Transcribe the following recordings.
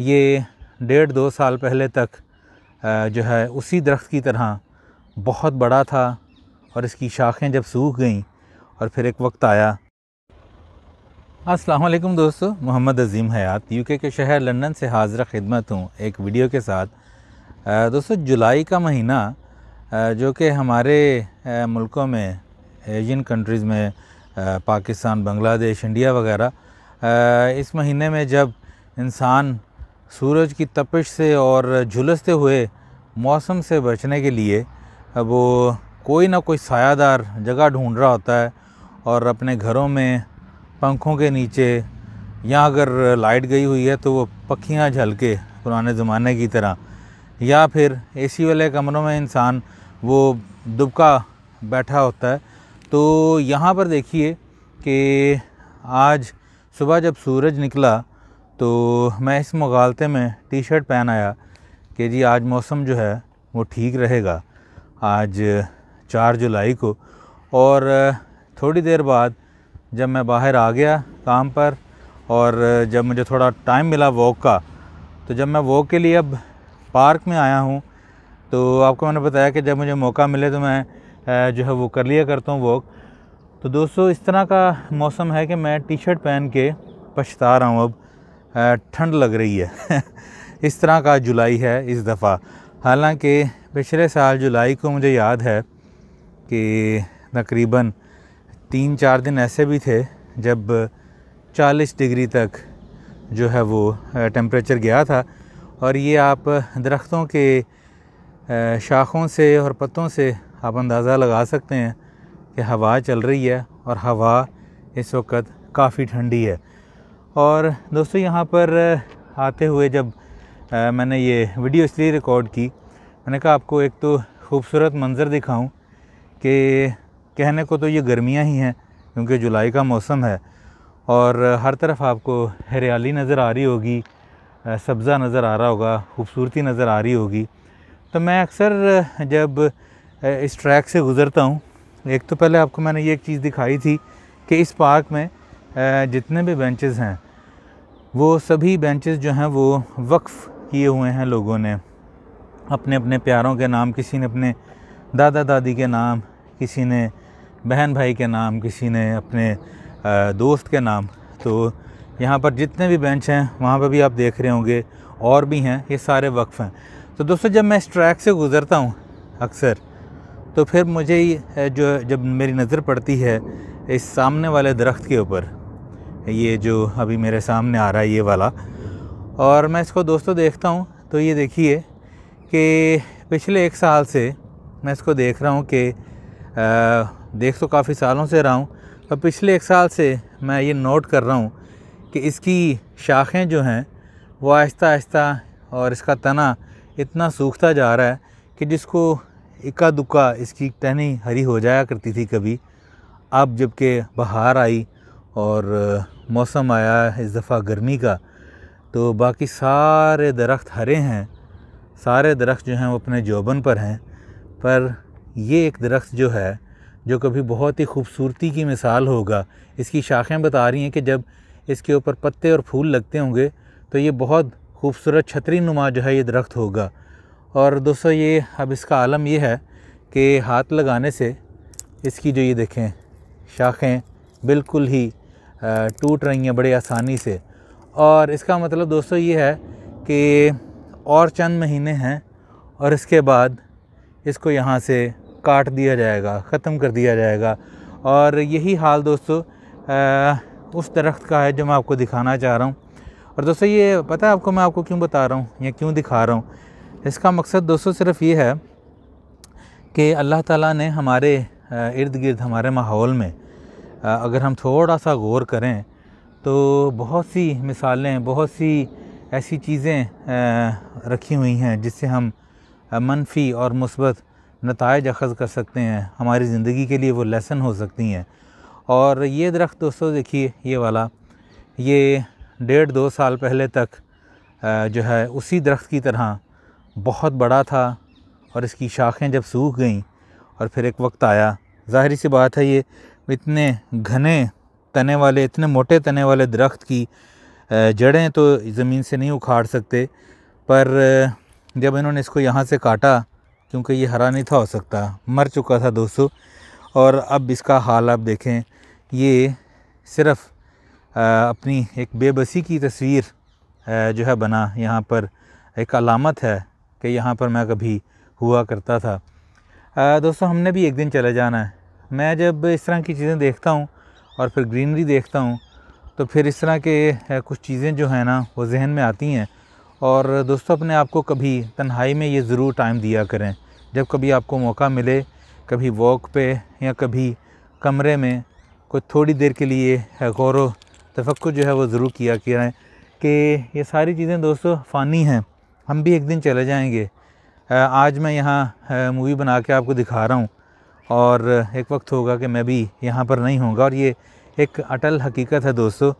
ये डेढ़ दो साल पहले तक जो है उसी दरख्त की तरह बहुत बड़ा था और इसकी शाखें जब सूख गईं और फिर एक वक्त आया अस्सलाम वालेकुम दोस्तों मोहम्मद अजीम हयात यूके के शहर लंदन से हाजिर खिदमत हूँ एक वीडियो के साथ दोस्तों जुलाई का महीना जो कि हमारे मुल्कों में एशियन कंट्रीज़ में पाकिस्तान बांग्लादेश इंडिया वगैरह इस महीने में जब इंसान सूरज की तपिश से और झुलसते हुए मौसम से बचने के लिए वो कोई ना कोई सायादार जगह ढूंढ रहा होता है और अपने घरों में पंखों के नीचे या अगर लाइट गई हुई है तो वो पखियाँ झलके पुराने ज़माने की तरह या फिर एसी वाले कमरों में इंसान वो दुबका बैठा होता है तो यहाँ पर देखिए कि आज सुबह जब सूरज निकला तो मैं इस मगालते में टी शर्ट पहन आया कि जी आज मौसम जो है वो ठीक रहेगा आज चार जुलाई को और थोड़ी देर बाद जब मैं बाहर आ गया काम पर और जब मुझे थोड़ा टाइम मिला वॉक का तो जब मैं वॉक के लिए अब पार्क में आया हूँ तो आपको मैंने बताया कि जब मुझे मौका मिले तो मैं जो है वो कर लिया करता हूँ वॉक तो दोस्तों इस तरह का मौसम है कि मैं टी शर्ट पहन के पछता रहा हूँ अब ठंड लग रही है इस तरह का जुलाई है इस दफ़ा हालांकि पिछले साल जुलाई को मुझे याद है कि तकरीबन तीन चार दिन ऐसे भी थे जब 40 डिग्री तक जो है वो टेम्परेचर गया था और ये आप दरख्तों के शाखों से और पत्तों से आप अंदाज़ा लगा सकते हैं कि हवा चल रही है और हवा इस वक्त काफ़ी ठंडी है और दोस्तों यहाँ पर आते हुए जब मैंने ये वीडियो इसलिए रिकॉर्ड की मैंने कहा आपको एक तो खूबसूरत मंज़र दिखाऊं कि कहने को तो ये गर्मियाँ ही हैं क्योंकि जुलाई का मौसम है और हर तरफ आपको हरियाली नज़र आ रही होगी सब्ज़ा नज़र आ रहा होगा खूबसूरती नज़र आ रही होगी तो मैं अक्सर जब इस ट्रैक से गुज़रता हूँ एक तो पहले आपको मैंने ये एक चीज़ दिखाई थी कि इस पार्क में जितने भी बेंचेस हैं वो सभी बेंचेस जो हैं वो वक्फ़ किए हुए हैं लोगों ने अपने अपने प्यारों के नाम किसी ने अपने दादा दादी के नाम किसी ने बहन भाई के नाम किसी ने अपने दोस्त के नाम तो यहाँ पर जितने भी बेंच हैं वहाँ पर भी आप देख रहे होंगे और भी हैं ये सारे वक्फ़ हैं तो दोस्तों जब मैं इस ट्रैक से गुज़रता हूँ अक्सर तो फिर मुझे जो जब मेरी नज़र पड़ती है इस सामने वाले दरख्त के ऊपर ये जो अभी मेरे सामने आ रहा है ये वाला और मैं इसको दोस्तों देखता हूँ तो ये देखिए कि पिछले एक साल से मैं इसको देख रहा हूँ कि देख तो काफ़ी सालों से रहा हूँ और पिछले एक साल से मैं ये नोट कर रहा हूँ कि इसकी शाखें जो हैं वो आहिस्ता आहिस्ता और इसका तना इतना सूखता जा रहा है कि जिसको इक्का दुक्का इसकी टहनी हरी हो जाया करती थी कभी अब जबकि बहार आई और मौसम आया इस दफ़ा गर्मी का तो बाकी सारे दरख्त हरे हैं सारे दरख्त जो हैं वो अपने जोबन पर हैं पर ये एक दरख्त जो है जो कभी बहुत ही खूबसूरती की मिसाल होगा इसकी शाखें बता रही हैं कि जब इसके ऊपर पत्ते और फूल लगते होंगे तो ये बहुत खूबसूरत छतरी नुमा जो है ये दरख्त होगा और दोस्तों ये अब इसका आलम ये है कि हाथ लगाने से इसकी जो ये देखें शाखें बिल्कुल ही टूट रही हैं बड़े आसानी से और इसका मतलब दोस्तों ये है कि और चंद महीने हैं और इसके बाद इसको यहाँ से काट दिया जाएगा ख़त्म कर दिया जाएगा और यही हाल दोस्तों उस दरख्त का है जो मैं आपको दिखाना चाह रहा हूँ और दोस्तों ये पता है आपको मैं आपको क्यों बता रहा हूँ या क्यों दिखा रहा हूँ इसका मकसद दोस्तों सिर्फ ये है कि अल्लाह ताला ने हमारे इर्द गिर्द हमारे माहौल में अगर हम थोड़ा सा गौर करें तो बहुत सी मिसालें बहुत सी ऐसी चीज़ें रखी हुई हैं जिससे हम मनफी और मुसबत नतज अखज़ कर सकते हैं हमारी ज़िंदगी के लिए वो लेसन हो सकती हैं और ये दरख्त दोस्तों देखिए ये वाला ये डेढ़ दो साल पहले तक जो है उसी दरख्त की तरह बहुत बड़ा था और इसकी शाखें जब सूख गईं और फिर एक वक्त आया ज़ाहरी सी बात है ये इतने घने तने वाले इतने मोटे तने वाले दरख्त की जड़ें तो ज़मीन से नहीं उखाड़ सकते पर जब इन्होंने इसको यहाँ से काटा क्योंकि ये हरा नहीं था हो सकता मर चुका था दोस्तों और अब इसका हाल आप देखें ये सिर्फ़ अपनी एक बेबसी की तस्वीर जो है बना यहाँ पर एक अलामत है कि यहाँ पर मैं कभी हुआ करता था दोस्तों हमने भी एक दिन चले जाना है मैं जब इस तरह की चीज़ें देखता हूँ और फिर ग्रीनरी देखता हूँ तो फिर इस तरह के कुछ चीज़ें जो हैं ना वो जहन में आती हैं और दोस्तों अपने आप को कभी तन्हाई में ये ज़रूर टाइम दिया करें जब कभी आपको मौका मिले कभी वॉक पे या कभी कमरे में कुछ थोड़ी देर के लिए गौर तफक् जो है वो ज़रूर किया करें कि ये सारी चीज़ें दोस्तों फ़ानी हैं हम भी एक दिन चले जाएंगे आज मैं यहाँ मूवी बना के आपको दिखा रहा हूँ और एक वक्त होगा कि मैं भी यहाँ पर नहीं होऊंगा और ये एक अटल हकीकत है दोस्तों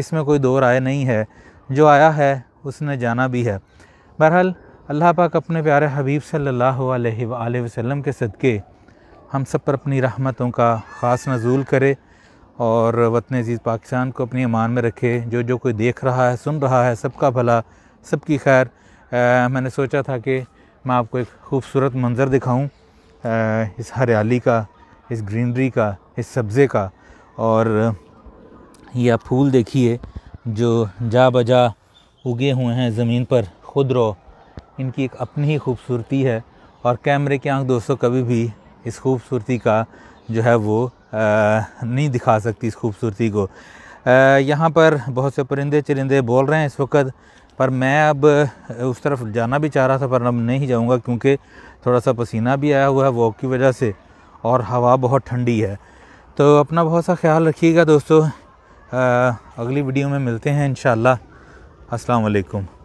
इसमें कोई दो राय नहीं है जो आया है उसने जाना भी है बहरहाल अल्लाह पाक अपने प्यारे हबीब सल्लल्लाहु अलैहि वसल्लम के सदक़े हम सब पर अपनी रहमतों का ख़ास नजूल करे और वतन अज़ीज़ पाकिस्तान को अपनी अमान में रखे जो जो कोई देख रहा है सुन रहा है सबका भला सबकी खैर मैंने सोचा था कि मैं आपको एक खूबसूरत मंज़र दिखाऊं इस हरियाली का इस ग्रीनरी का इस सब्ज़े का और यह फूल देखिए जो जा बजा उगे हुए हैं ज़मीन पर खुद रो इनकी एक अपनी ही खूबसूरती है और कैमरे की आंख दोस्तों कभी भी इस खूबसूरती का जो है वो आ, नहीं दिखा सकती इस खूबसूरती को यहाँ पर बहुत से परिंदे चरिंदे बोल रहे हैं इस वक्त पर मैं अब उस तरफ जाना भी चाह रहा था पर अब नहीं जाऊँगा क्योंकि थोड़ा सा पसीना भी आया हुआ है वॉक की वजह से और हवा बहुत ठंडी है तो अपना बहुत सा ख्याल रखिएगा दोस्तों आ, अगली वीडियो में मिलते हैं इन अस्सलाम वालेकुम